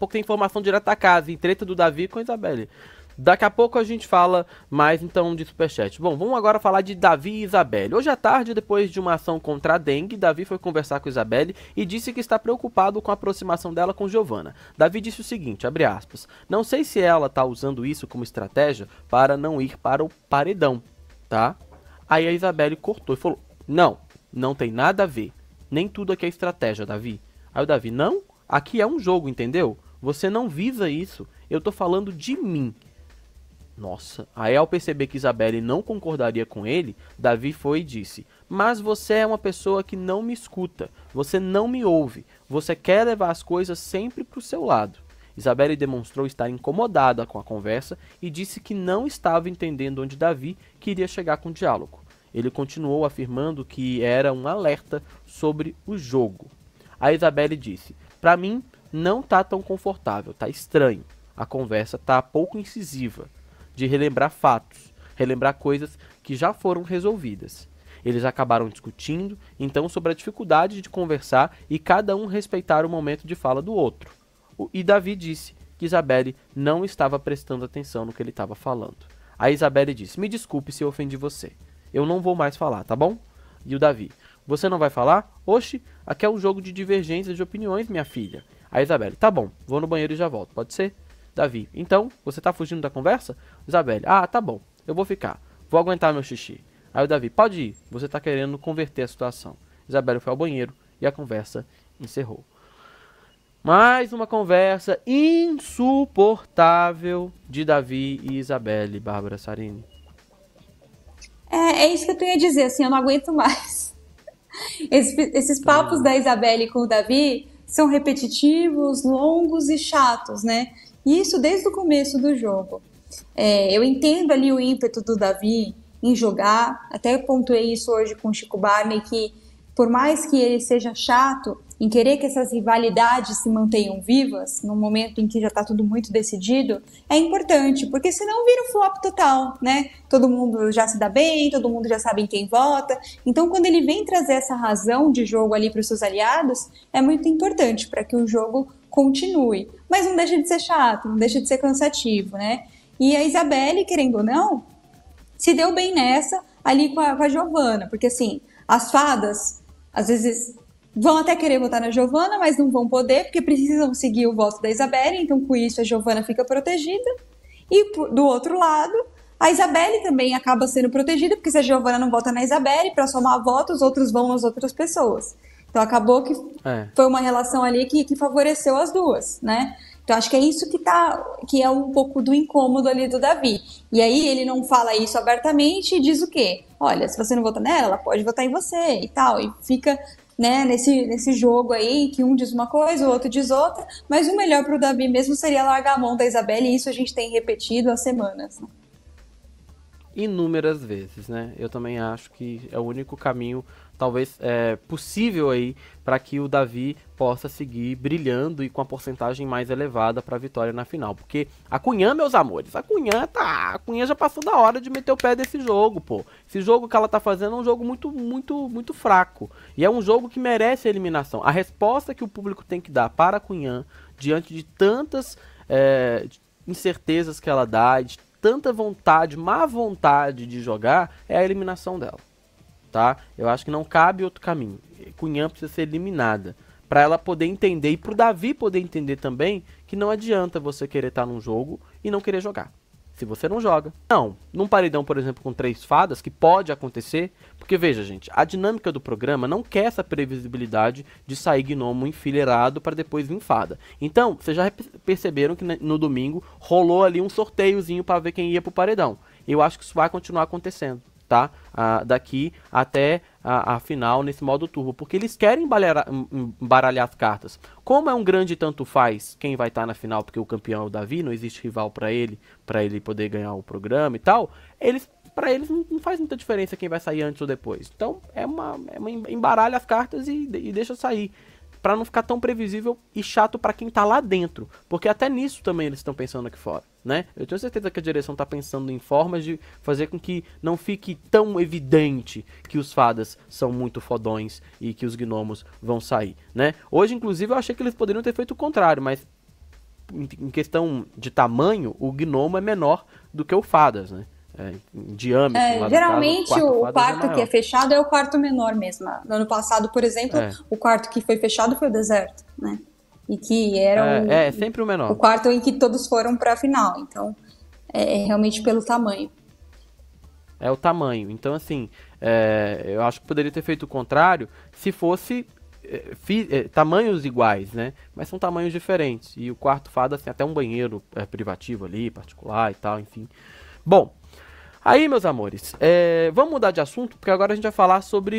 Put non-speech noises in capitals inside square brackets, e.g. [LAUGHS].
pouco tem informação direto da casa, em treta do Davi com a Isabelle. Daqui a pouco a gente fala mais então de superchat. Bom, vamos agora falar de Davi e Isabelle. Hoje à tarde, depois de uma ação contra a dengue, Davi foi conversar com Isabelle e disse que está preocupado com a aproximação dela com Giovana. Davi disse o seguinte, abre aspas, não sei se ela está usando isso como estratégia para não ir para o paredão, tá? Aí a Isabelle cortou e falou, não, não tem nada a ver, nem tudo aqui é estratégia, Davi. Aí o Davi, não, aqui é um jogo, entendeu? Você não visa isso. Eu tô falando de mim. Nossa. Aí ao perceber que Isabelle não concordaria com ele, Davi foi e disse: Mas você é uma pessoa que não me escuta, você não me ouve, você quer levar as coisas sempre pro seu lado. Isabelle demonstrou estar incomodada com a conversa e disse que não estava entendendo onde Davi queria chegar com o diálogo. Ele continuou afirmando que era um alerta sobre o jogo. A Isabelle disse: Para mim, não tá tão confortável, tá estranho. A conversa tá pouco incisiva de relembrar fatos, relembrar coisas que já foram resolvidas. Eles acabaram discutindo, então, sobre a dificuldade de conversar e cada um respeitar o momento de fala do outro. E Davi disse que Isabelle não estava prestando atenção no que ele estava falando. A Isabelle disse: Me desculpe se eu ofendi você. Eu não vou mais falar, tá bom? E o Davi: Você não vai falar? Oxe, aqui é um jogo de divergências de opiniões, minha filha. A Isabelle, tá bom, vou no banheiro e já volto, pode ser? Davi, então, você tá fugindo da conversa? Isabelle, ah, tá bom, eu vou ficar, vou aguentar meu xixi. Aí o Davi, pode ir, você tá querendo converter a situação. Isabelle foi ao banheiro e a conversa encerrou. Mais uma conversa insuportável de Davi e Isabelle, Bárbara Sarini. É, é isso que eu tenho a dizer, assim, eu não aguento mais. [LAUGHS] Esse, esses papos ah. da Isabelle com o Davi são repetitivos, longos e chatos, né? E Isso desde o começo do jogo. É, eu entendo ali o ímpeto do Davi em jogar, até pontuei isso hoje com o Chico Barney, que por mais que ele seja chato em querer que essas rivalidades se mantenham vivas, num momento em que já está tudo muito decidido, é importante, porque senão vira um flop total, né? Todo mundo já se dá bem, todo mundo já sabe em quem vota. Então, quando ele vem trazer essa razão de jogo ali para os seus aliados, é muito importante para que o jogo continue. Mas não deixa de ser chato, não deixa de ser cansativo, né? E a Isabelle, querendo ou não, se deu bem nessa ali com a, com a Giovana, porque assim, as fadas às vezes vão até querer votar na Giovana, mas não vão poder, porque precisam seguir o voto da Isabelle, então com isso a Giovana fica protegida. E do outro lado, a Isabelle também acaba sendo protegida, porque se a Giovana não vota na Isabelle, para somar votos, os outros vão nas outras pessoas. Então acabou que é. foi uma relação ali que, que favoreceu as duas, né? Então acho que é isso que tá, que é um pouco do incômodo ali do Davi. E aí ele não fala isso abertamente e diz o quê? Olha, se você não votar nela, ela pode votar em você e tal. E fica né, nesse, nesse jogo aí, que um diz uma coisa, o outro diz outra, mas o melhor para o Davi mesmo seria largar a mão da Isabelle, e isso a gente tem repetido há semanas. Né? inúmeras vezes, né? Eu também acho que é o único caminho, talvez, é, possível aí para que o Davi possa seguir brilhando e com a porcentagem mais elevada para a vitória na final. Porque a Cunhã, meus amores, a Cunhã tá. A Cunhã já passou da hora de meter o pé desse jogo, pô. Esse jogo que ela tá fazendo é um jogo muito, muito, muito fraco. E é um jogo que merece a eliminação. A resposta que o público tem que dar para a Cunhã diante de tantas. É, incertezas que ela dá, de tanta vontade, má vontade de jogar, é a eliminação dela. Tá? Eu acho que não cabe outro caminho. Cunhã precisa ser eliminada. para ela poder entender e pro Davi poder entender também que não adianta você querer estar tá num jogo e não querer jogar se você não joga. Não, num paredão, por exemplo, com três fadas, que pode acontecer, porque veja, gente, a dinâmica do programa não quer essa previsibilidade de sair gnomo enfileirado para depois vir fada. Então, vocês já perceberam que né, no domingo rolou ali um sorteiozinho para ver quem ia pro paredão. Eu acho que isso vai continuar acontecendo, tá? Ah, daqui até a, a, final nesse modo turbo, porque eles querem baralhar embaralhar as cartas. Como é um grande tanto faz quem vai estar tá na final, porque o campeão é o Davi, não existe rival para ele, para ele poder ganhar o programa e tal, eles para eles não, não, faz muita diferença quem vai sair antes ou depois. Então é uma, é uma embaralha as cartas e, e deixa sair para não ficar tão previsível e chato para quem tá lá dentro, porque até nisso também eles estão pensando aqui fora, né? Eu tenho certeza que a direção tá pensando em formas de fazer com que não fique tão evidente que os fadas são muito fodões e que os gnomos vão sair, né? Hoje inclusive eu achei que eles poderiam ter feito o contrário, mas em questão de tamanho, o gnomo é menor do que o fadas, né? é, em diâmetro. É, geralmente casa, o é quarto, o quarto é que é fechado é o quarto menor mesmo. No ano passado, por exemplo, é. o quarto que foi fechado foi o deserto, né? E que era é, é sempre o menor. O quarto em que todos foram para a final. Então é realmente pelo tamanho. É o tamanho. Então assim, eu acho que poderia ter feito o contrário se fosse tamanhos iguais, né? Mas são tamanhos diferentes. E o quarto fada tem assim, até um banheiro privativo ali, particular e tal, enfim. Bom, aí, meus amores, é, vamos mudar de assunto, porque agora a gente vai falar sobre